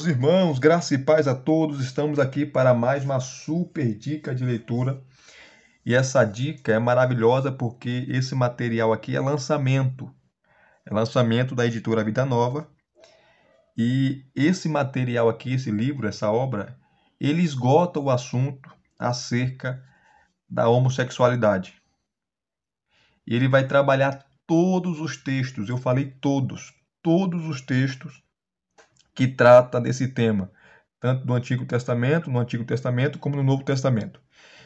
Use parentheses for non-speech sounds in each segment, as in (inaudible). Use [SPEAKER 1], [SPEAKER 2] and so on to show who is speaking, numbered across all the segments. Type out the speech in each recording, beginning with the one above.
[SPEAKER 1] meus irmãos, graça e paz a todos. Estamos aqui para mais uma super dica de leitura. E essa dica é maravilhosa porque esse material aqui é lançamento. É lançamento da editora Vida Nova. E esse material aqui, esse livro, essa obra, ele esgota o assunto acerca da homossexualidade. E ele vai trabalhar todos os textos, eu falei todos, todos os textos que trata desse tema, tanto do Antigo Testamento, no Antigo Testamento, como no Novo Testamento.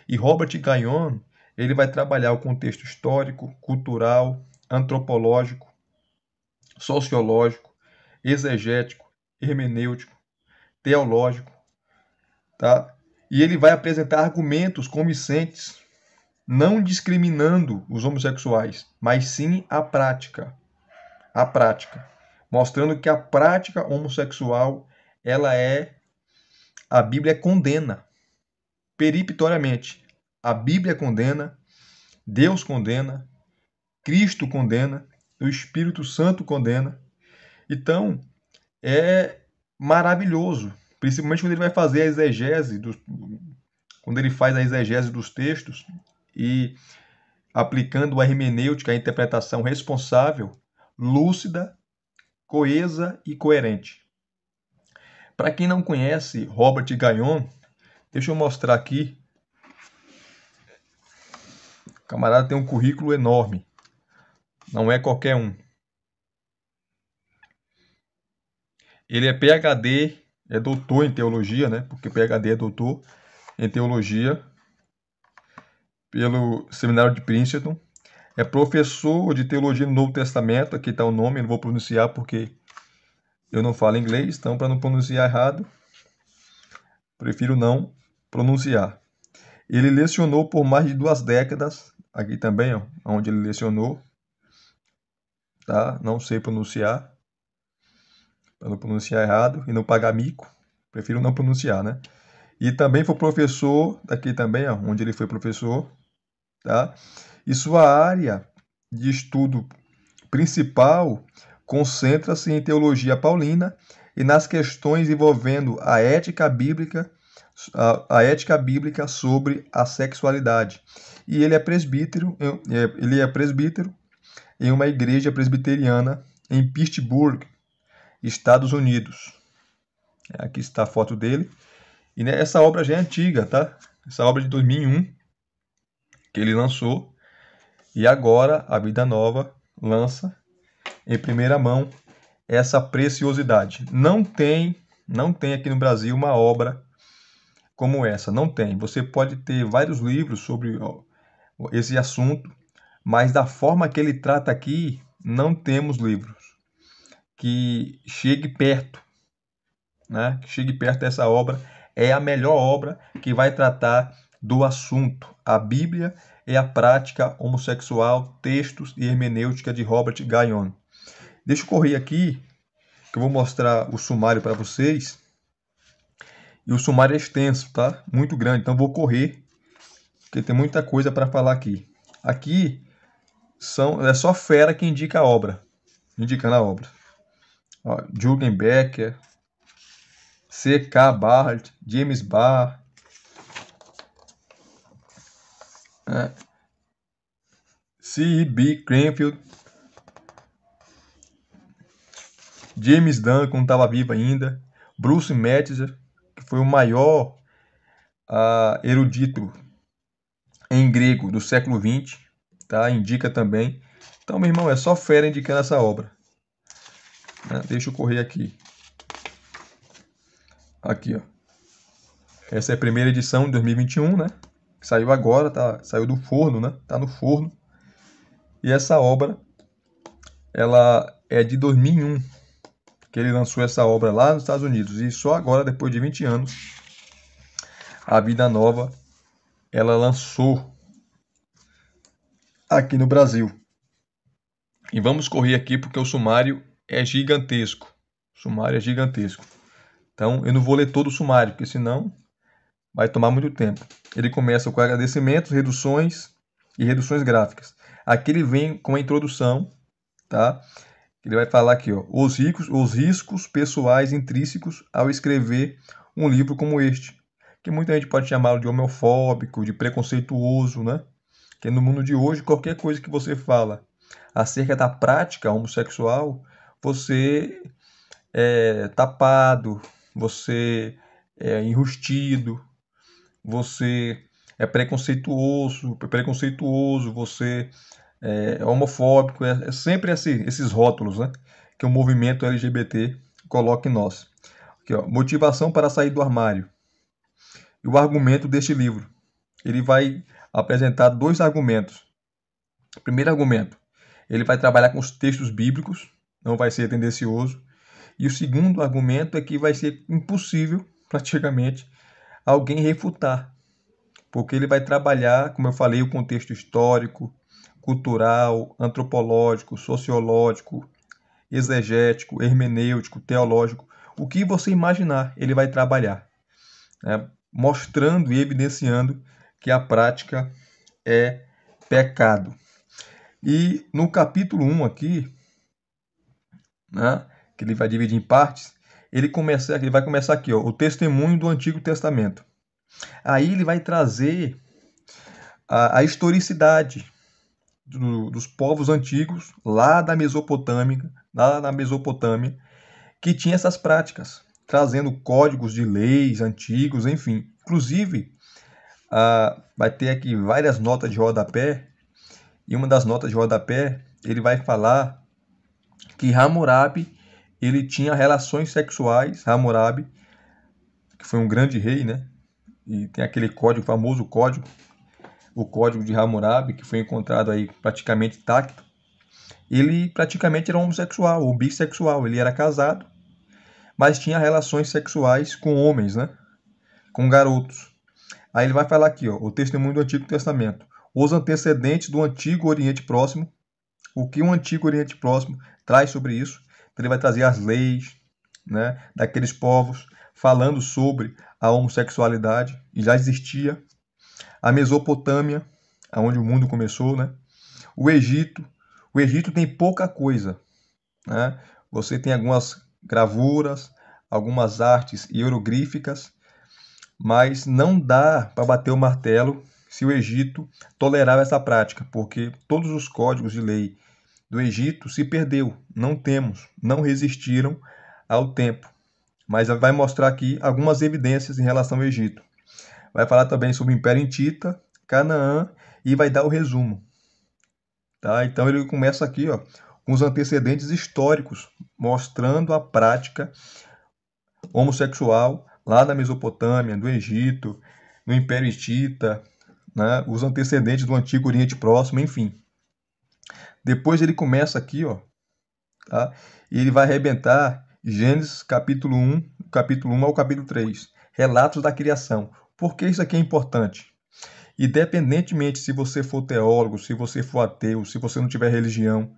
[SPEAKER 1] E Robert Gagnon, ele vai trabalhar o contexto histórico, cultural, antropológico, sociológico, exegético, hermenêutico, teológico, tá? E ele vai apresentar argumentos convincentes, não discriminando os homossexuais, mas sim a prática. A prática mostrando que a prática homossexual ela é a Bíblia condena peripitoriamente A Bíblia condena, Deus condena, Cristo condena, o Espírito Santo condena. Então, é maravilhoso, principalmente quando ele vai fazer a exegese dos, quando ele faz a exegese dos textos e aplicando a hermenêutica, a interpretação responsável, lúcida coesa e coerente. Para quem não conhece Robert Gagnon, deixa eu mostrar aqui. O camarada tem um currículo enorme. Não é qualquer um. Ele é PhD, é doutor em teologia, né? Porque PhD é doutor em teologia pelo Seminário de Princeton é professor de teologia no Novo Testamento, aqui está o nome, eu não vou pronunciar porque eu não falo inglês, então para não pronunciar errado, prefiro não pronunciar. Ele lecionou por mais de duas décadas, aqui também, ó, onde ele lecionou, tá? Não sei pronunciar, para não pronunciar errado e não pagar mico, prefiro não pronunciar, né? E também foi professor, aqui também, ó, onde ele foi professor, tá? e sua área de estudo principal concentra-se em teologia paulina e nas questões envolvendo a ética bíblica, a, a, ética bíblica sobre a sexualidade. E ele é presbítero, é, ele é presbítero em uma igreja presbiteriana em Pittsburgh, Estados Unidos. Aqui está a foto dele. E essa obra já é antiga, tá? Essa obra é de 2001 que ele lançou e agora a Vida Nova lança em primeira mão essa preciosidade. Não tem, não tem aqui no Brasil uma obra como essa, não tem. Você pode ter vários livros sobre esse assunto, mas da forma que ele trata aqui, não temos livros que chegue perto, né? Que chegue perto dessa obra é a melhor obra que vai tratar do assunto. A Bíblia é a prática homossexual, textos e hermenêutica de Robert Guyon. Deixa eu correr aqui, que eu vou mostrar o sumário para vocês. E o sumário é extenso, tá? Muito grande, então vou correr, porque tem muita coisa para falar aqui. Aqui são, é só fera que indica a obra, indicando a obra. Jürgen Becker, C.K. Barrett, James Barr, É. C.B. Cranfield. James Duncan não estava vivo ainda. Bruce Metzger que foi o maior uh, erudito em grego do século XX. Tá? Indica também. Então, meu irmão, é só fera indicando essa obra. Né? Deixa eu correr aqui. Aqui, ó. Essa é a primeira edição de 2021, né? que saiu agora, tá, saiu do forno, né? Tá no forno. E essa obra, ela é de 2001, que ele lançou essa obra lá nos Estados Unidos. E só agora, depois de 20 anos, a Vida Nova, ela lançou aqui no Brasil. E vamos correr aqui porque o sumário é gigantesco. O sumário é gigantesco. Então, eu não vou ler todo o sumário, porque senão vai tomar muito tempo. Ele começa com agradecimentos, reduções e reduções gráficas. Aqui ele vem com a introdução, tá? Ele vai falar aqui, ó, os ricos, os riscos pessoais intrínsecos ao escrever um livro como este, que muita gente pode chamá-lo de homofóbico, de preconceituoso, né? Que no mundo de hoje qualquer coisa que você fala acerca da prática homossexual, você é tapado, você é enrustido, você é preconceituoso, preconceituoso, você é, é homofóbico, é, é sempre esse, esses rótulos né, que o movimento LGBT coloca em nós. Aqui, ó, motivação para sair do armário. E o argumento deste livro. Ele vai apresentar dois argumentos. Primeiro argumento, ele vai trabalhar com os textos bíblicos, não vai ser tendencioso. E o segundo argumento é que vai ser impossível, (laughs) praticamente, alguém refutar, porque ele vai trabalhar, como eu falei, o contexto histórico, cultural, antropológico, sociológico, exegético, hermenêutico, teológico, o que você imaginar, ele vai trabalhar, né? mostrando e evidenciando que a prática é pecado. E no capítulo 1 aqui, né, que ele vai dividir em partes, ele, começa, ele vai começar aqui, ó, o testemunho do Antigo Testamento. Aí ele vai trazer a, a historicidade do, dos povos antigos lá da Mesopotâmia, lá na Mesopotâmia, que tinha essas práticas, trazendo códigos de leis antigos, enfim. Inclusive, ah, vai ter aqui várias notas de rodapé, e uma das notas de rodapé ele vai falar que Hammurabi ele tinha relações sexuais, Hammurabi, que foi um grande rei, né? E tem aquele código, famoso código, o código de Hammurabi, que foi encontrado aí praticamente intacto. Ele praticamente era homossexual ou bissexual, ele era casado, mas tinha relações sexuais com homens, né? Com garotos. Aí ele vai falar aqui, ó, o testemunho do Antigo Testamento, os antecedentes do Antigo Oriente Próximo, o que o Antigo Oriente Próximo traz sobre isso, então, ele vai trazer as leis né, daqueles povos falando sobre a homossexualidade, e já existia. A Mesopotâmia, onde o mundo começou, né? O Egito. O Egito tem pouca coisa. Né? Você tem algumas gravuras, algumas artes hieroglíficas, mas não dá para bater o martelo se o Egito tolerava essa prática, porque todos os códigos de lei do Egito se perdeu. Não temos, não resistiram ao tempo. Mas vai mostrar aqui algumas evidências em relação ao Egito. Vai falar também sobre o Império Intita, Canaã e vai dar o resumo. Tá? Então ele começa aqui ó, com os antecedentes históricos, mostrando a prática homossexual lá na Mesopotâmia, do Egito, no Império Intita, né? os antecedentes do Antigo Oriente Próximo, enfim. Depois ele começa aqui, ó, tá? E ele vai arrebentar Gênesis capítulo 1, capítulo 1 ao capítulo 3, relatos da criação. Por que isso aqui é importante? Independentemente se você for teólogo, se você for ateu, se você não tiver religião,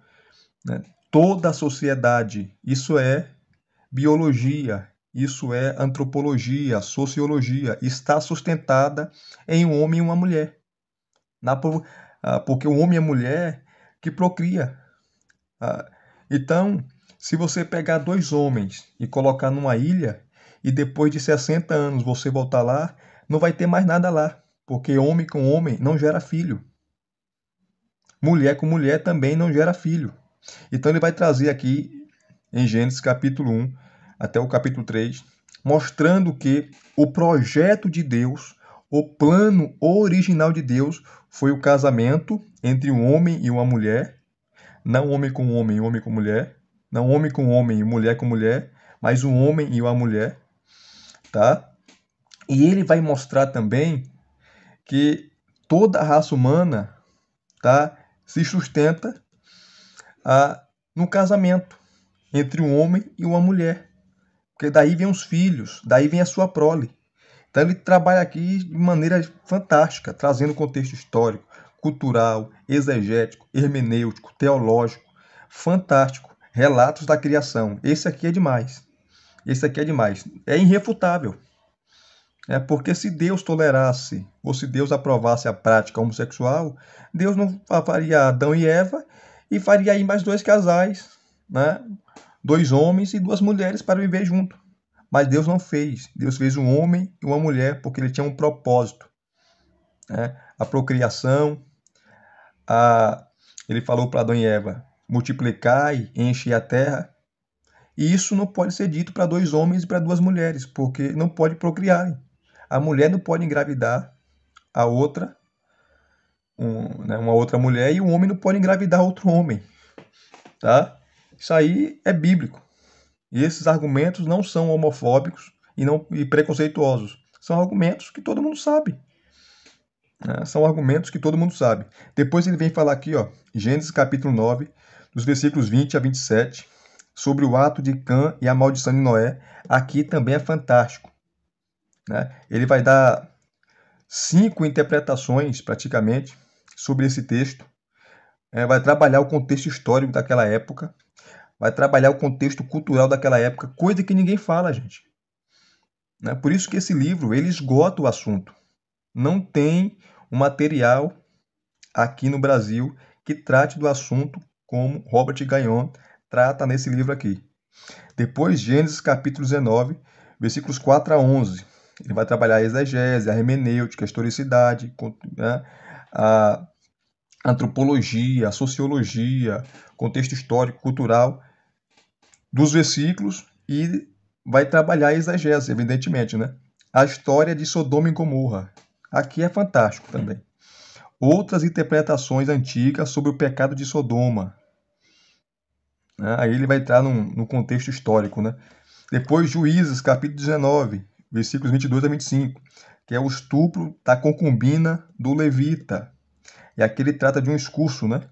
[SPEAKER 1] né? toda a sociedade, isso é biologia, isso é antropologia, sociologia, está sustentada em um homem e uma mulher. Na, ah, porque o homem e a mulher que procria. Ah, então, se você pegar dois homens e colocar numa ilha, e depois de 60 anos você voltar lá, não vai ter mais nada lá, porque homem com homem não gera filho. Mulher com mulher também não gera filho. Então ele vai trazer aqui em Gênesis capítulo 1 até o capítulo 3, mostrando que o projeto de Deus, o plano original de Deus foi o casamento entre um homem e uma mulher, não homem com homem e homem com mulher, não homem com homem e mulher com mulher, mas um homem e uma mulher, tá? E ele vai mostrar também que toda a raça humana, tá, se sustenta no casamento entre um homem e uma mulher, porque daí vem os filhos, daí vem a sua prole. Então ele trabalha aqui de maneira fantástica, trazendo contexto histórico, cultural, exegético, hermenêutico, teológico, fantástico, relatos da criação. Esse aqui é demais. Esse aqui é demais. É irrefutável. É porque se Deus tolerasse ou se Deus aprovasse a prática homossexual, Deus não faria Adão e Eva e faria aí mais dois casais, né? dois homens e duas mulheres para viver junto. Mas Deus não fez. Deus fez um homem e uma mulher porque ele tinha um propósito. Né? A procriação. A... Ele falou para Adão e Eva: multiplicai, enche a terra. E isso não pode ser dito para dois homens e para duas mulheres, porque não pode procriar. A mulher não pode engravidar a outra, um, né, uma outra mulher, e o homem não pode engravidar outro homem. Tá? Isso aí é bíblico. E esses argumentos não são homofóbicos e, não, e preconceituosos. São argumentos que todo mundo sabe. Né? São argumentos que todo mundo sabe. Depois ele vem falar aqui, ó, Gênesis capítulo 9, dos versículos 20 a 27, sobre o ato de Cã e a maldição de Noé. Aqui também é fantástico. Né? Ele vai dar cinco interpretações, praticamente, sobre esse texto. É, vai trabalhar o contexto histórico daquela época vai trabalhar o contexto cultural daquela época, coisa que ninguém fala, gente. Né? Por isso que esse livro ele esgota o assunto. Não tem um material aqui no Brasil que trate do assunto como Robert Gagnon trata nesse livro aqui. Depois, Gênesis capítulo 19, versículos 4 a 11. Ele vai trabalhar a exegese, a hermenêutica, a historicidade, né? a antropologia, a sociologia, contexto histórico, cultural, dos versículos e vai trabalhar a exegese, evidentemente, né? A história de Sodoma e Gomorra. Aqui é fantástico também. Outras interpretações antigas sobre o pecado de Sodoma. Né? Aí ele vai entrar num, no contexto histórico, né? Depois, Juízes, capítulo 19, versículos 22 a 25, que é o estupro da concubina do levita. E aqui ele trata de um discurso, né?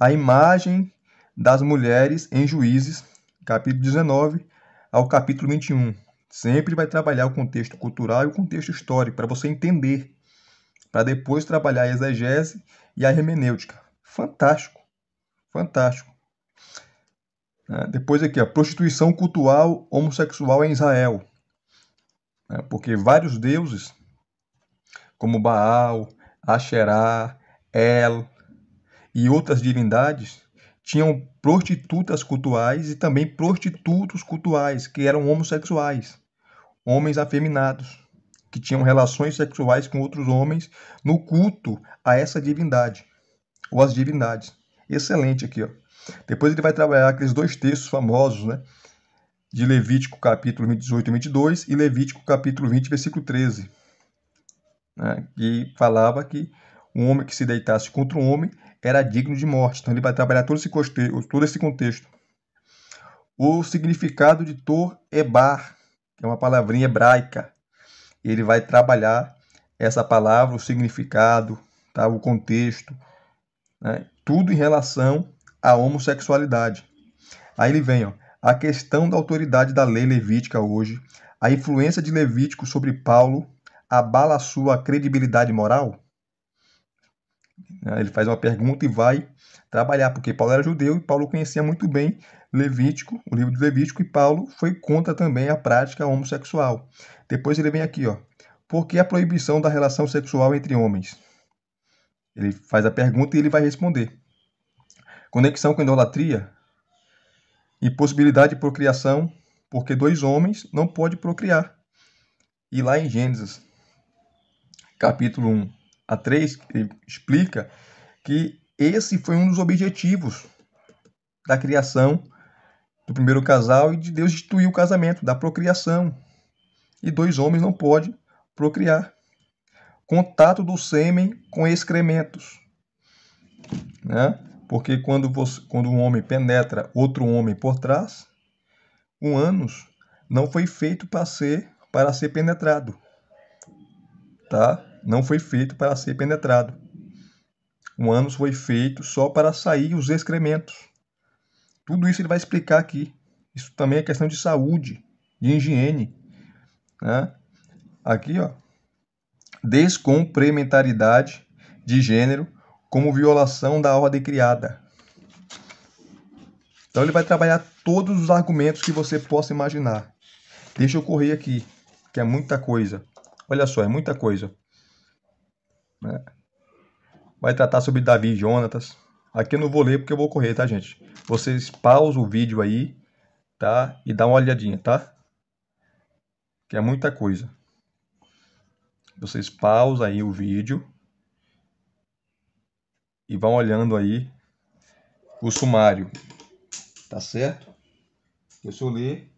[SPEAKER 1] A imagem das mulheres em juízes capítulo 19 ao capítulo 21. Sempre vai trabalhar o contexto cultural e o contexto histórico, para você entender, para depois trabalhar a exegese e a hermenêutica. Fantástico, fantástico. É, depois aqui, a prostituição cultural homossexual em Israel. É, porque vários deuses, como Baal, Asherá, El e outras divindades, tinham prostitutas cultuais e também prostitutos cultuais, que eram homossexuais, homens afeminados, que tinham relações sexuais com outros homens no culto a essa divindade, ou as divindades. Excelente aqui, ó. Depois ele vai trabalhar aqueles dois textos famosos, né? De Levítico capítulo 18 e 22 e Levítico capítulo 20, versículo 13, né? que falava que um homem que se deitasse contra um homem era digno de morte. Então ele vai trabalhar todo esse, contexto, todo esse contexto. O significado de Tor Ebar, é que é uma palavrinha hebraica. Ele vai trabalhar essa palavra, o significado, tá? o contexto, né? tudo em relação à homossexualidade. Aí ele vem, ó, a questão da autoridade da lei levítica hoje, a influência de Levítico sobre Paulo abala sua credibilidade moral? Né? Ele faz uma pergunta e vai trabalhar, porque Paulo era judeu e Paulo conhecia muito bem Levítico, o livro de Levítico, e Paulo foi contra também a prática homossexual. Depois ele vem aqui, ó. Por que a proibição da relação sexual entre homens? Ele faz a pergunta e ele vai responder. Conexão com idolatria e possibilidade de procriação, porque dois homens não podem procriar. E lá em Gênesis, capítulo 1, a 3, ele explica que esse foi um dos objetivos da criação do primeiro casal e de Deus instituir o casamento, da procriação. E dois homens não podem procriar. Contato do sêmen com excrementos. Né? Porque quando, você, quando um homem penetra outro homem por trás, o ânus não foi feito para ser, para ser penetrado. Tá? não foi feito para ser penetrado. O ânus foi feito só para sair os excrementos. Tudo isso ele vai explicar aqui. Isso também é questão de saúde, de higiene. Né? Aqui, ó. Descomplementaridade de gênero como violação da ordem criada. Então ele vai trabalhar todos os argumentos que você possa imaginar. Deixa eu correr aqui, que é muita coisa. Olha só, é muita coisa. Né? Vai tratar sobre Davi e Jonatas. Aqui eu não vou ler porque eu vou correr, tá, gente? Vocês pausam o vídeo aí, tá? E dá uma olhadinha, tá? Que é muita coisa. Vocês pausam aí o vídeo e vão olhando aí o sumário. Tá certo? Eu se eu ler,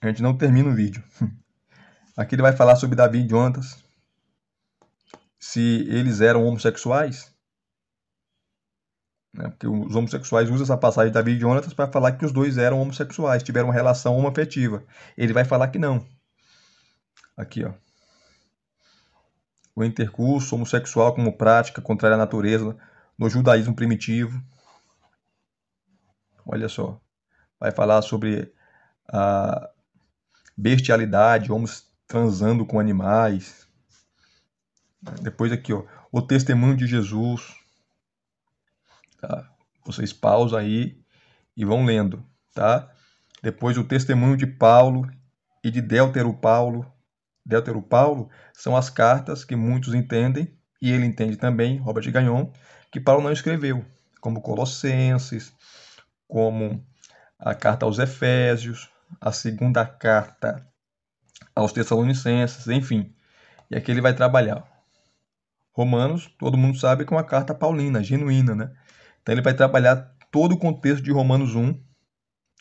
[SPEAKER 1] a gente não termina o vídeo. (laughs) Aqui ele vai falar sobre Davi e Jonatas se eles eram homossexuais. Né? Porque os homossexuais usam essa passagem da vida de Jonatas para falar que os dois eram homossexuais, tiveram uma relação homoafetiva. Ele vai falar que não. Aqui, ó. O intercurso homossexual como prática contrária à natureza no judaísmo primitivo. Olha só. Vai falar sobre a bestialidade, homens transando com animais, depois aqui, ó, o testemunho de Jesus. Tá? Vocês pausam aí e vão lendo, tá? Depois o testemunho de Paulo e de Deltero Paulo. Deltero Paulo são as cartas que muitos entendem, e ele entende também, Robert Gagnon, que Paulo não escreveu, como Colossenses, como a carta aos Efésios, a segunda carta aos Tessalonicenses, enfim. E aqui ele vai trabalhar Romanos, todo mundo sabe que é uma carta paulina, genuína, né? Então ele vai trabalhar todo o contexto de Romanos 1,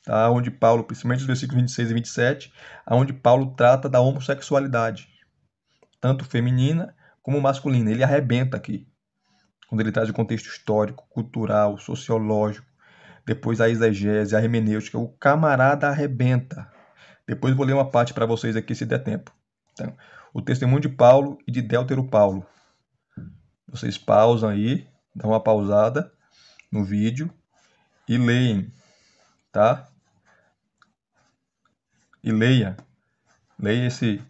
[SPEAKER 1] tá? onde Paulo, principalmente os versículos 26 e 27, onde Paulo trata da homossexualidade, tanto feminina como masculina. Ele arrebenta aqui, quando ele traz o contexto histórico, cultural, sociológico, depois a exegese, a hermenêutica, o camarada arrebenta. Depois vou ler uma parte para vocês aqui se der tempo. Então, o testemunho de Paulo e de Déltero Paulo. Vocês pausam aí, dão uma pausada no vídeo e leem, tá? E leia, leia esse,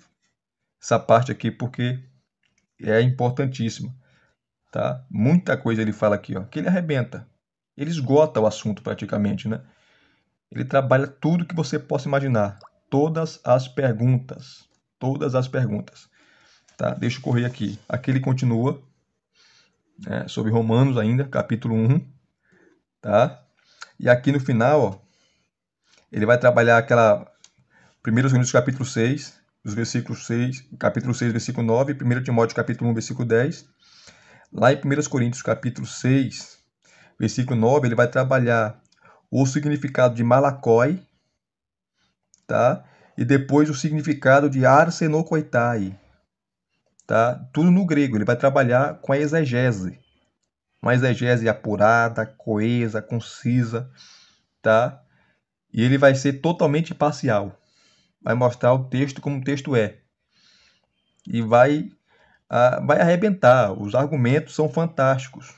[SPEAKER 1] essa parte aqui porque é importantíssima, tá? Muita coisa ele fala aqui, ó, que ele arrebenta, ele esgota o assunto praticamente, né? Ele trabalha tudo que você possa imaginar, todas as perguntas, todas as perguntas, tá? Deixa eu correr aqui. Aqui ele continua né, sobre Romanos ainda, capítulo 1, tá? E aqui no final, ó, ele vai trabalhar aquela 1 Coríntios capítulo 6, os versículos 6, capítulo 6, versículo 9, 1 Timóteo capítulo 1, versículo 10. Lá em 1 Coríntios capítulo 6, versículo 9, ele vai trabalhar o significado de malacói, tá? E depois o significado de arsenocoitai, tá? Tudo no grego, ele vai trabalhar com a exegese. Uma exegese apurada, coesa, concisa, tá? E ele vai ser totalmente parcial. Vai mostrar o texto como o texto é. E vai ah, vai arrebentar. Os argumentos são fantásticos.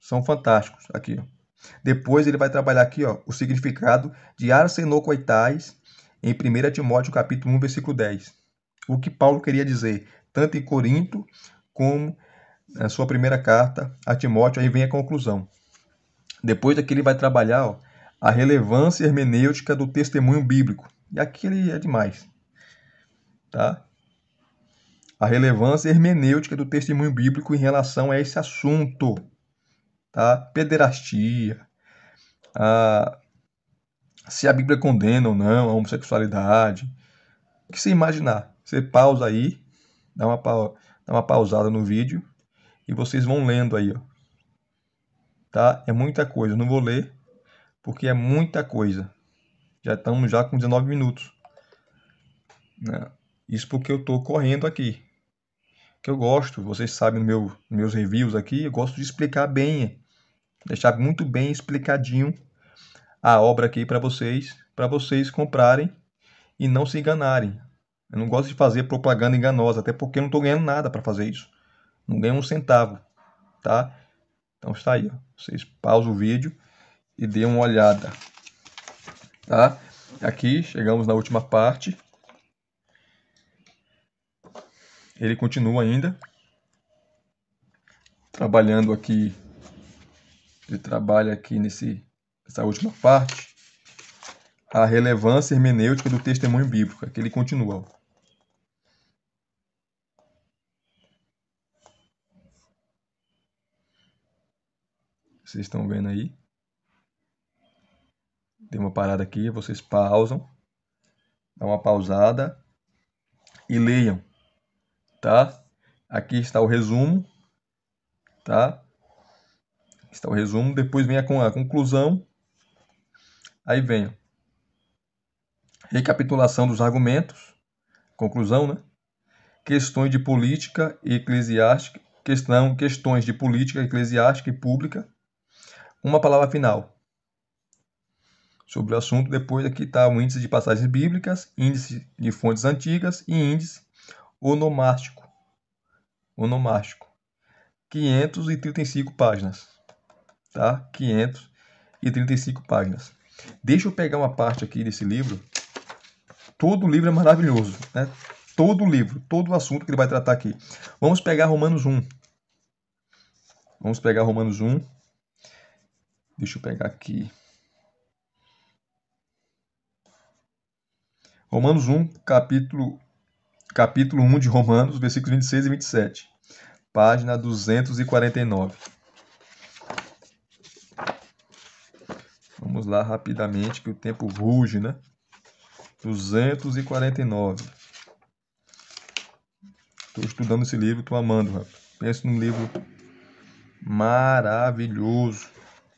[SPEAKER 1] São fantásticos aqui. Ó. Depois ele vai trabalhar aqui, ó, o significado de arsenocoitais em 1 Timóteo capítulo 1, versículo 10. O que Paulo queria dizer? tanto em Corinto como na sua primeira carta a Timóteo. Aí vem a conclusão. Depois daqui ele vai trabalhar ó, a relevância hermenêutica do testemunho bíblico. E aqui ele é demais. Tá? A relevância hermenêutica do testemunho bíblico em relação a esse assunto. Tá? Pederastia. A... Se a Bíblia condena ou não a homossexualidade. O que você imaginar? Você pausa aí dá uma, dá uma pausada no vídeo e vocês vão lendo aí, ó. Tá? É muita coisa, não vou ler, porque é muita coisa. Já estamos já com 19 minutos. Né? Isso porque eu estou correndo aqui. Que eu gosto, vocês sabem no meu, meus reviews aqui, eu gosto de explicar bem, deixar muito bem explicadinho a obra aqui para vocês, para vocês comprarem e não se enganarem. Eu não gosto de fazer propaganda enganosa, até porque eu não estou ganhando nada para fazer isso. Não ganho um centavo, tá? Então está aí. Ó. Vocês pausam o vídeo e dêem uma olhada, tá? Aqui chegamos na última parte. Ele continua ainda trabalhando aqui. Ele trabalha aqui nesse essa última parte a relevância hermenêutica do testemunho bíblico. Aqui é ele continua. Vocês estão vendo aí. Tem uma parada aqui, vocês pausam, dá uma pausada e leiam, tá? Aqui está o resumo, tá? Está o resumo, depois vem a, a conclusão, aí vem recapitulação dos argumentos, conclusão, né? Questões de política eclesiástica, questão, questões de política eclesiástica e pública, uma palavra final sobre o assunto. Depois aqui está o índice de passagens bíblicas, índice de fontes antigas e índice onomástico. Onomástico. 535 páginas. Tá? 535 páginas. Deixa eu pegar uma parte aqui desse livro. Todo livro é maravilhoso, né? Todo livro, todo o assunto que ele vai tratar aqui. Vamos pegar Romanos 1. Vamos pegar Romanos 1. Deixa eu pegar aqui. Romanos 1, capítulo, capítulo 1 de Romanos, versículos 26 e 27. Página 249. Vamos lá rapidamente, que o tempo ruge, né? 249. Estou estudando esse livro, estou amando, rapaz. Penso num livro maravilhoso.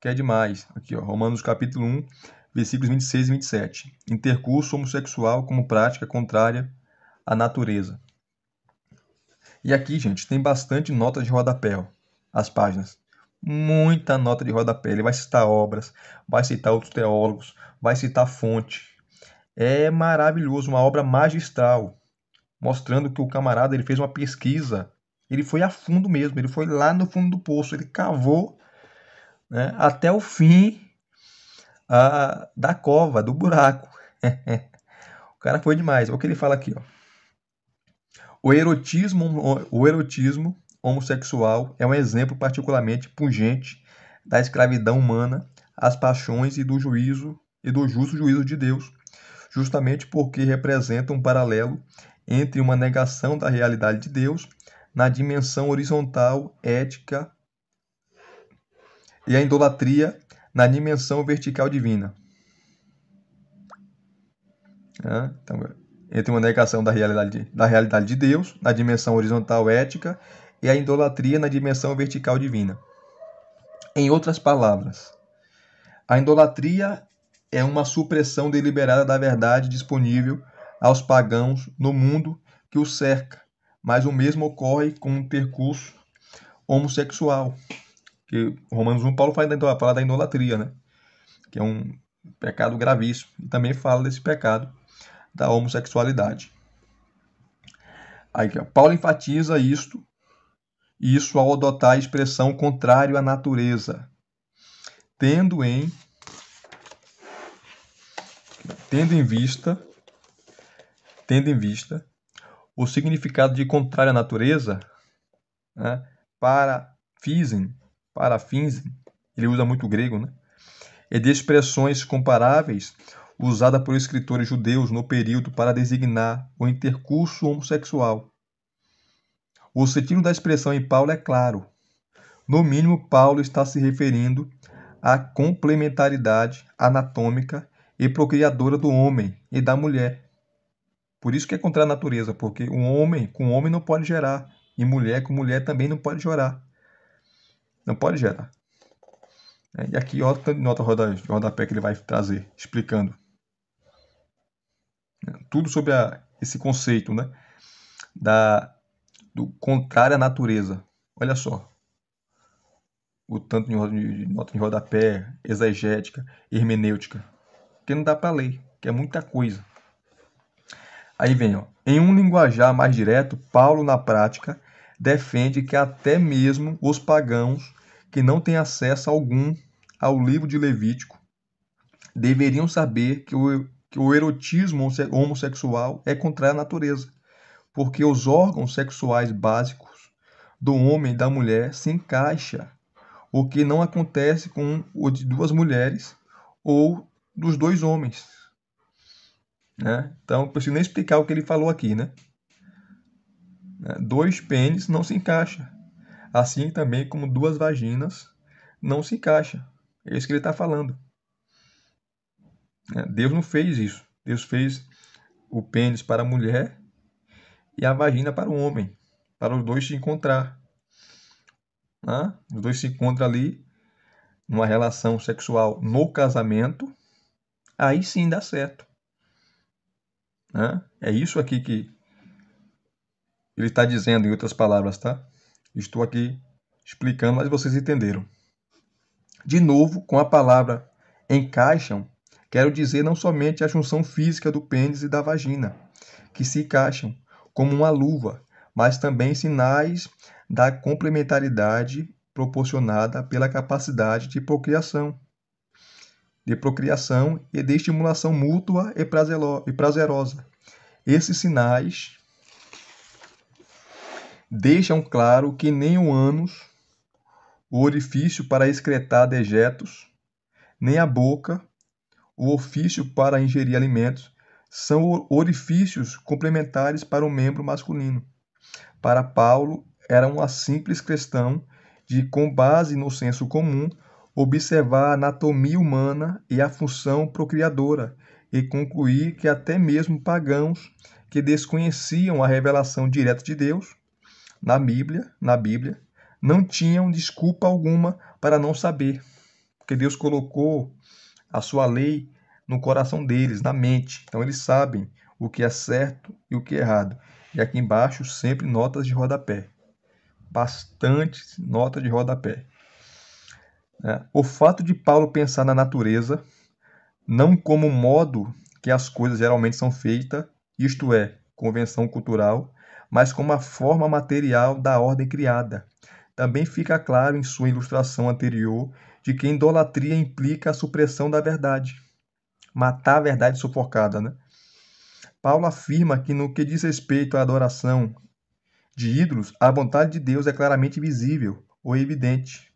[SPEAKER 1] que é demais. Aqui, ó, Romanos capítulo 1, versículos 26 e 27. Intercurso homossexual como prática contrária à natureza. E aqui, gente, tem bastante nota de rodapé, ó, as páginas. Muita nota de rodapé. Ele vai citar obras, vai citar outros teólogos, vai citar fonte. É maravilhoso, uma obra magistral, mostrando que o camarada ele fez uma pesquisa. Ele foi a fundo mesmo, ele foi lá no fundo do poço, ele cavou né, até o fim a, da cova, do buraco. (laughs) o cara foi demais. Olha o que ele fala aqui. Ó. O, erotismo, o erotismo homossexual é um exemplo particularmente pungente da escravidão humana, as paixões e do juízo e do justo juízo de Deus, justamente porque representa um paralelo entre uma negação da realidade de Deus na dimensão horizontal, ética, e a idolatria na dimensão vertical divina. então, entre uma negação da realidade, da realidade de Deus, na dimensão horizontal ética, e a idolatria na dimensão vertical divina. Em outras palavras, a idolatria é uma supressão deliberada da verdade disponível aos pagãos no mundo que o cerca, mas o mesmo ocorre com o um percurso homossexual que Romanos 1, Paulo fala da, fala da idolatria, né? que é um pecado gravíssimo, e também fala desse pecado da homossexualidade. Aí, Paulo enfatiza isto, isso ao adotar a expressão contrário à natureza, tendo em tendo em vista tendo em vista o significado de contrário à natureza né, para Fisen para fins, ele usa muito grego, né? e é de expressões comparáveis usada por escritores judeus no período para designar o intercurso homossexual. O sentido da expressão em Paulo é claro. No mínimo, Paulo está se referindo à complementaridade anatômica e procriadora do homem e da mulher. Por isso que é contra a natureza, porque um homem com homem não pode gerar, e mulher com mulher também não pode gerar. Não pode gerar. É, e aqui, olha o tanto de nota roda, rodapé que ele vai trazer, explicando. É, tudo sobre a, esse conceito, né? Da, do contrário à natureza. Olha só. O tanto de, nota de rodapé, exegética, hermenêutica. Que não dá para ler, que é muita coisa. Aí vem, ó. Em um linguajar mais direto, Paulo, na prática, defende que até mesmo os pagãos que não têm acesso algum ao livro de Levítico deveriam saber que o, que o erotismo homossexual é contra a natureza, porque os órgãos sexuais básicos do homem e da mulher se encaixam, o que não acontece com o de duas mulheres ou dos dois homens. Né? Então, não preciso nem explicar o que ele falou aqui, né? Né? Dois pênis não se encaixa. Assim também como duas vaginas não se encaixa. É isso que ele está falando. É, Deus não fez isso. Deus fez o pênis para a mulher e a vagina para o homem, para os dois se encontrar. Né? Os dois se encontram ali numa relação sexual no casamento, aí sim dá certo. Né? É isso aqui que ele está dizendo em outras palavras, tá? Estou aqui explicando, mas vocês entenderam. De novo, com a palavra encaixam, quero dizer não somente a junção física do pênis e da vagina, que se encaixam como uma luva, mas também sinais da complementaridade proporcionada pela capacidade de procriação, de procriação e de estimulação mútua e prazerosa. Esses sinais deixam claro que nem o ânus, o orifício para excretar dejetos, nem a boca, o ofício para ingerir alimentos, são orifícios complementares para o membro masculino. Para Paulo, era uma simples questão de, com base no senso comum, observar a anatomia humana e a função procriadora e concluir que até mesmo pagãos que desconheciam a revelação direta de Deus na Bíblia, na Bíblia, não tinham desculpa alguma para não saber, porque Deus colocou a sua lei no coração deles, na mente. Então eles sabem o que é certo e o que é errado. E aqui embaixo sempre notas de rodapé. bastante notas de rodapé. É, o fato de Paulo pensar na natureza não como modo que as coisas geralmente são feitas, isto é, convenção cultural, mas como a forma material da ordem criada. Também fica claro em sua ilustração anterior de que idolatria implica a supressão da verdade, matar a verdade sufocada. Né? Paulo afirma que, no que diz respeito à adoração de ídolos, a vontade de Deus é claramente visível ou evidente.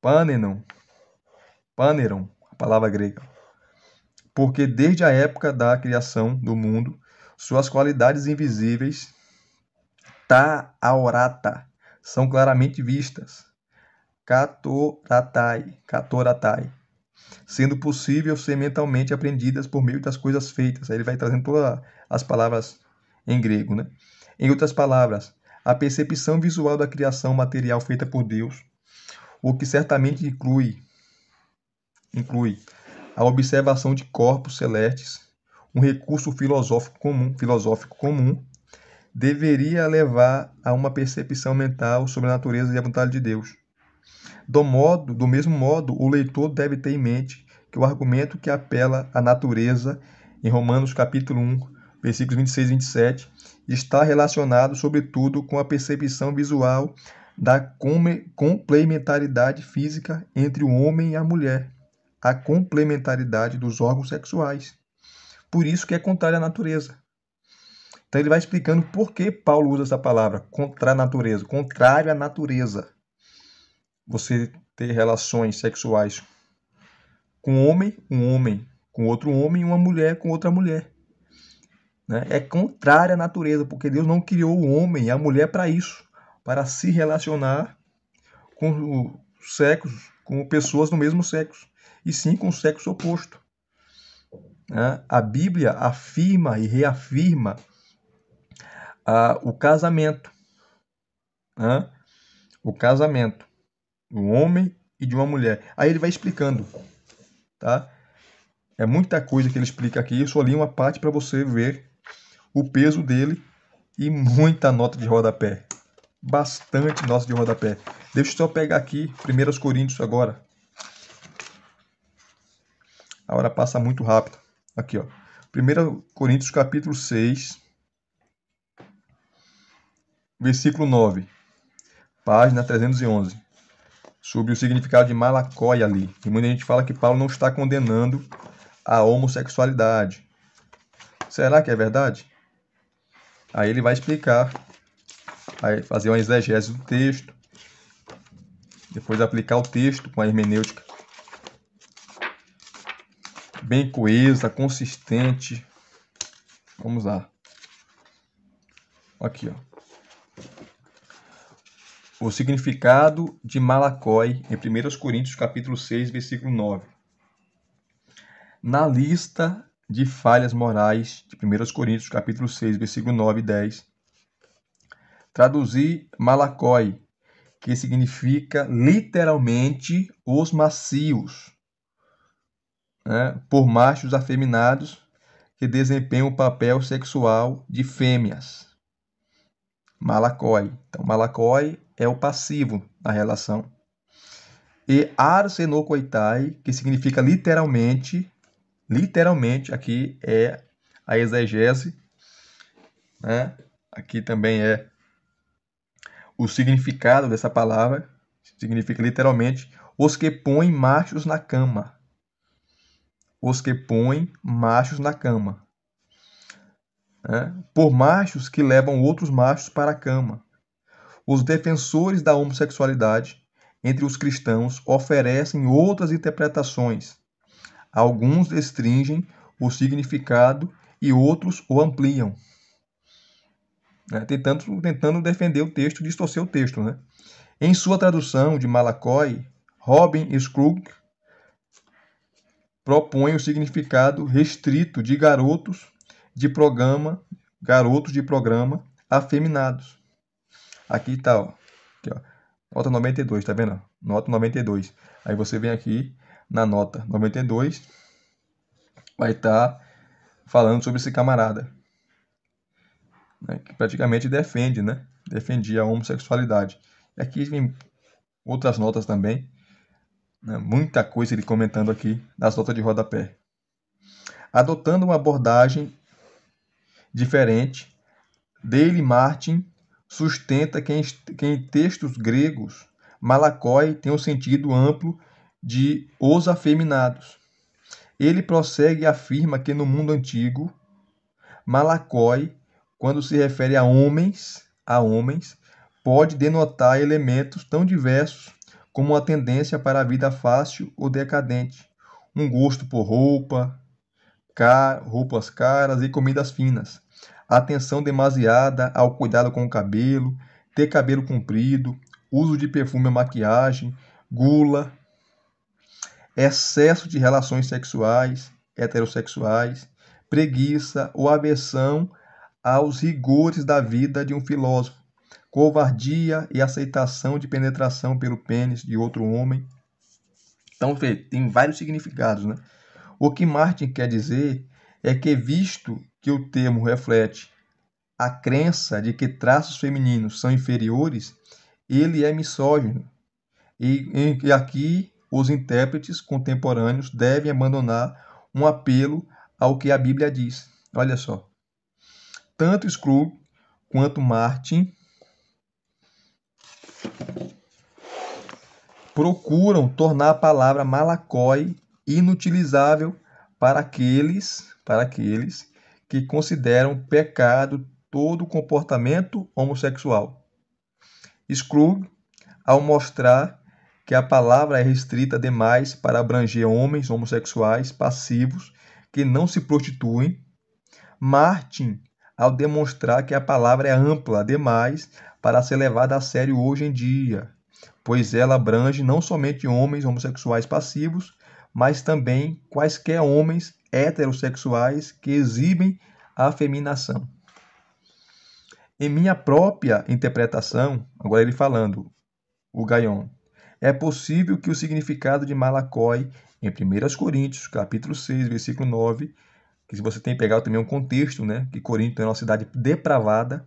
[SPEAKER 1] Panenon, paneron, a palavra grega, porque desde a época da criação do mundo, suas qualidades invisíveis, ta aorata, são claramente vistas. Katoratai, katoratai, sendo possível ser mentalmente aprendidas por meio das coisas feitas. Aí ele vai trazendo todas as palavras em grego, né? Em outras palavras, a percepção visual da criação material feita por Deus, o que certamente inclui inclui a observação de corpos celestes, um recurso filosófico comum, filosófico comum deveria levar a uma percepção mental sobre a natureza e a vontade de Deus. Do, modo, do mesmo modo, o leitor deve ter em mente que o argumento que apela à natureza, em Romanos capítulo 1, versículos 26 e 27, está relacionado, sobretudo, com a percepção visual da complementaridade física entre o homem e a mulher, a complementaridade dos órgãos sexuais por isso que é contrária à natureza. Então ele vai explicando por que Paulo usa essa palavra, contra a natureza, contrário à natureza. Você ter relações sexuais com um homem, um homem com outro homem, uma mulher com outra mulher. Né? É contrária à natureza, porque Deus não criou o homem e a mulher para isso, para se relacionar com o sexo, com pessoas do mesmo sexo, e sim com o sexo oposto. Né? A Bíblia afirma e reafirma ah, o casamento. Né? O casamento do um homem e de uma mulher. Aí ele vai explicando. Tá? É muita coisa que ele explica aqui. Eu só li uma parte para você ver o peso dele e muita nota de rodapé. Bastante nota de rodapé. Deixa eu só pegar aqui 1 Coríntios agora. A hora passa muito rápido. Aqui, ó. 1 Coríntios capítulo 6, versículo 9, página 311, sobre o significado de malacóia ali. E muita gente fala que Paulo não está condenando a homossexualidade. Será que é verdade? Aí ele vai explicar, vai fazer uma exegese do texto, depois aplicar o texto com a hermenêutica bem coesa, consistente. Vamos lá. Aqui, ó. O significado de Malacói em 1 Coríntios capítulo 6, versículo 9. Na lista de falhas morais de 1 Coríntios capítulo 6, versículo 9 e 10, traduzir Malacói, que significa literalmente os macios né, por machos afeminados que desempenham o papel sexual de fêmeas. Malacói. Então, malacói é o passivo da relação. E arsenocoitai, que significa literalmente, literalmente, aqui é a exegese, né? aqui também é o significado dessa palavra, significa literalmente os que põem machos na cama os que põem machos na cama, né? por machos que levam outros machos para a cama. Os defensores da homossexualidade entre os cristãos oferecem outras interpretações. Alguns restringem o significado e outros o ampliam. Né? Tentando, tentando defender o texto, distorcer o texto. Né? Em sua tradução de Malacoy, Robin Scrooge propõe o significado restrito de garotos de programa, garotos de programa afeminados. Aqui está, ó. Aqui, ó. Nota 92, tá vendo? Nota 92. Aí você vem aqui na nota 92, vai estar tá falando sobre esse camarada, né, que praticamente defende, né? Defendia a homossexualidade. E aqui vem outras notas também, né? Muita coisa ele comentando aqui nas notas de rodapé. Adotando uma abordagem diferente, Dale Martin sustenta que em, que em textos gregos Malacói tem o um sentido amplo de os afeminados. Ele prossegue e afirma que no mundo antigo, Malacói, quando se refere a homens, a homens, pode denotar elementos tão diversos como uma tendência para a vida fácil ou decadente, um gosto por roupa, car roupas caras e comidas finas, atenção demasiada ao cuidado com o cabelo, ter cabelo comprido, uso de perfume ou maquiagem, gula, excesso de relações sexuais, heterossexuais, preguiça ou aversão aos rigores da vida de um filósofo covardia e aceitação de penetração pelo pênis de outro homem. Então, tem vários significados, né? O que Martin quer dizer é que, visto que o termo reflete a crença de que traços femininos são inferiores, ele é misógino. E, e aqui os intérpretes contemporâneos devem abandonar um apelo ao que a Bíblia diz. Olha só. Tanto Scrooge quanto Martin procuram tornar a palavra malacói inutilizável para aqueles, para aqueles que consideram pecado todo comportamento homossexual. Scrooge, ao mostrar que a palavra é restrita demais para abranger homens homossexuais passivos que não se prostituem, Martin, ao demonstrar que a palavra é ampla demais para ser levada a sério hoje em dia, pois ela abrange não somente homens homossexuais passivos, mas também quaisquer homens heterossexuais que exibem a afeminação. Em minha própria interpretação, agora ele falando, o Gaion, é possível que o significado de Malacói em 1 Coríntios, capítulo 6, versículo 9, que se você tem que pegar também um contexto, né, que Corinto é uma cidade depravada,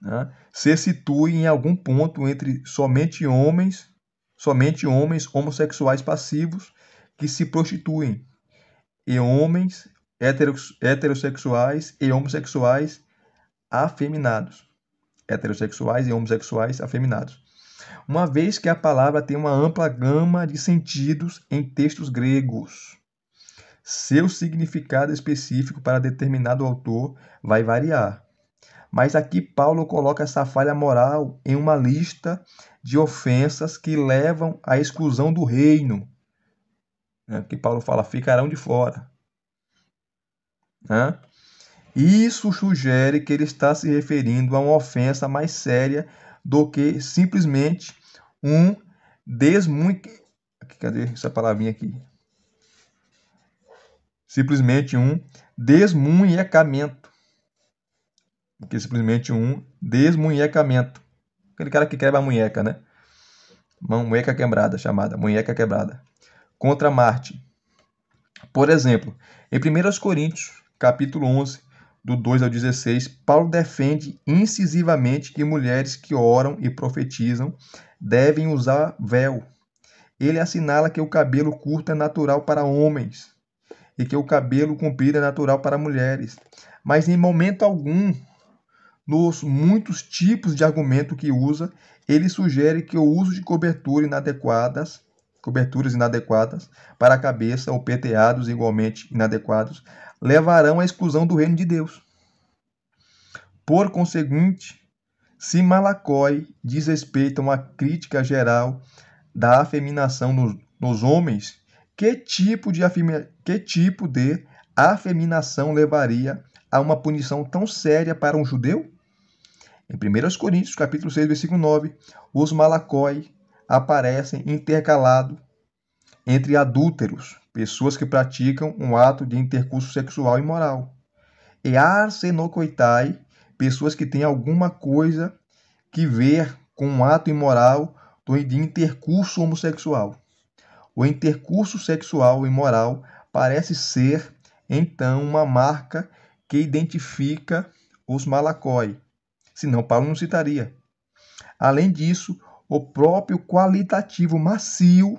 [SPEAKER 1] né, se situe em algum ponto entre somente homens, somente homens homossexuais passivos que se prostituem e homens heterossexuais e homossexuais afeminados. Heterossexuais e homossexuais afeminados. Uma vez que a palavra tem uma ampla gama de sentidos em textos gregos, seu significado específico para determinado autor vai variar. Mas aqui Paulo coloca essa falha moral em uma lista de ofensas que levam à exclusão do reino. Né? Que Paulo fala, ficarão de fora. Né? Isso sugere que ele está se referindo a uma ofensa mais séria do que simplesmente um desmun... Cadê essa palavrinha aqui? Simplesmente um desmunhecamento do que simplesmente um desmunhecamento. Aquele cara que quebra a munheca, né? munheca quebrada, chamada munheca quebrada. Contra Marte. Por exemplo, em 1 Coríntios, capítulo 11, do 2 ao 16, Paulo defende incisivamente que mulheres que oram e profetizam devem usar véu. Ele assinala que o cabelo curto é natural para homens e que o cabelo comprido é natural para mulheres. Mas em momento algum nos muitos tipos de argumento que usa, ele sugere que o uso de cobertura inadequadas, coberturas inadequadas para a cabeça ou penteados igualmente inadequados levarão à exclusão do reino de Deus. Por conseguinte, se Malacói desrespeita uma crítica geral da afeminação nos, nos homens, que tipo, de afirma, que tipo de afeminação levaria a uma punição tão séria para um judeu? Em 1 Coríntios, capítulo 6, versículo 9, os malacói aparecem intercalado entre adúlteros, pessoas que praticam um ato de intercurso sexual imoral, e arsenocoitai, pessoas que têm alguma coisa que ver com um ato imoral de intercurso homossexual. O intercurso sexual imoral parece ser, então, uma marca que identifica os malacói, senão Paulo não citaria. Além disso, o próprio qualitativo macio,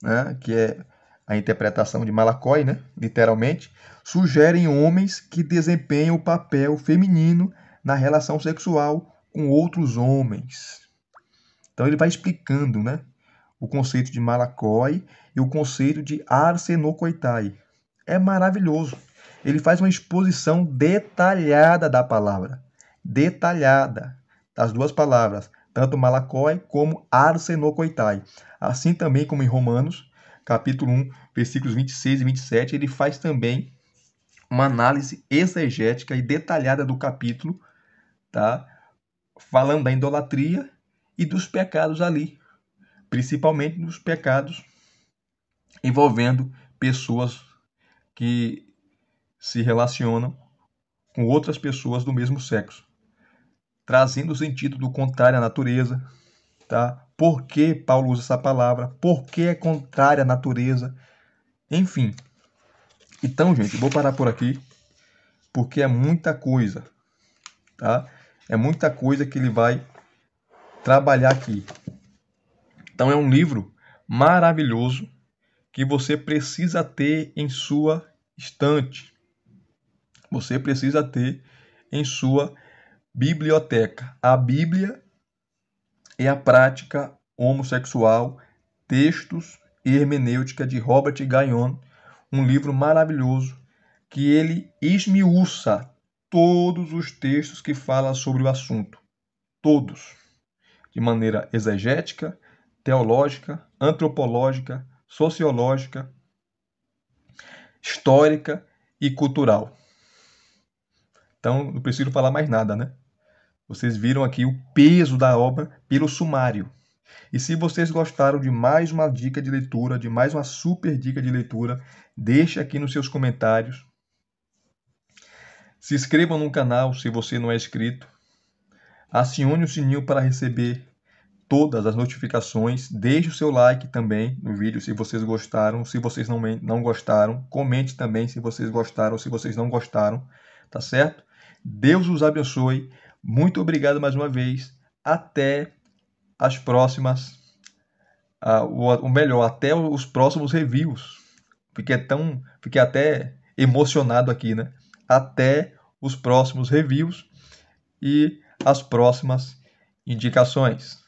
[SPEAKER 1] né, que é a interpretação de Malacói, né, literalmente, sugerem homens que desempenham o papel feminino na relação sexual com outros homens. Então ele vai explicando né, o conceito de Malacói e o conceito de arsenocoitai. É maravilhoso. Ele faz uma exposição detalhada da palavra detalhada das duas palavras, tanto malacói como arsenocoitai. Assim também como em Romanos, capítulo 1, versículos 26 e 27, ele faz também uma análise exegética e detalhada do capítulo, tá? falando da idolatria e dos pecados ali, principalmente dos pecados envolvendo pessoas que se relacionam com outras pessoas do mesmo sexo trazendo o sentido do contrário à natureza, tá? Por que Paulo usa essa palavra? Por que é contrária à natureza? Enfim. Então, gente, vou parar por aqui, porque é muita coisa, tá? É muita coisa que ele vai trabalhar aqui. Então, é um livro maravilhoso que você precisa ter em sua estante. Você precisa ter em sua estante biblioteca. A Bíblia é a prática homossexual, textos e hermenêutica de Robert Gagnon, um livro maravilhoso que ele esmiuça todos os textos que fala sobre o assunto, todos, de maneira exegética, teológica, antropológica, sociológica, histórica e cultural. Então, não preciso falar mais nada, né? Vocês viram aqui o peso da obra pelo sumário. E se vocês gostaram de mais uma dica de leitura, de mais uma super dica de leitura, deixe aqui nos seus comentários. Se inscrevam no canal se você não é inscrito. Acione o sininho para receber todas as notificações. Deixe o seu like também no vídeo se vocês gostaram. Se vocês não, não gostaram, comente também se vocês gostaram ou se vocês não gostaram. Tá certo? Deus os abençoe. Muito obrigado mais uma vez. Até as próximas. Ah, ou melhor, até os próximos reviews. Fiquei tão. Fiquei até emocionado aqui, né? Até os próximos reviews e as próximas indicações.